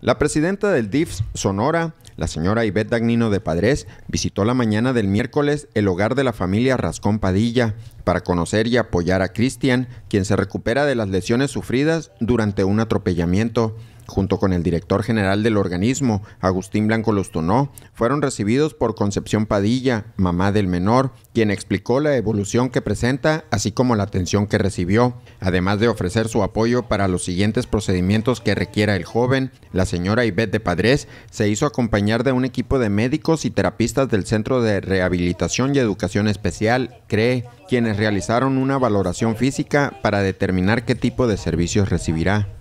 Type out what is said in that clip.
La presidenta del DIF Sonora, la señora Ivette Dagnino de Padres, visitó la mañana del miércoles el hogar de la familia Rascón Padilla para conocer y apoyar a Cristian, quien se recupera de las lesiones sufridas durante un atropellamiento junto con el director general del organismo, Agustín Blanco Lustunó, fueron recibidos por Concepción Padilla, mamá del menor, quien explicó la evolución que presenta, así como la atención que recibió, además de ofrecer su apoyo para los siguientes procedimientos que requiera el joven. La señora Ivette de Padres se hizo acompañar de un equipo de médicos y terapistas del Centro de Rehabilitación y Educación Especial, CREE, quienes realizaron una valoración física para determinar qué tipo de servicios recibirá.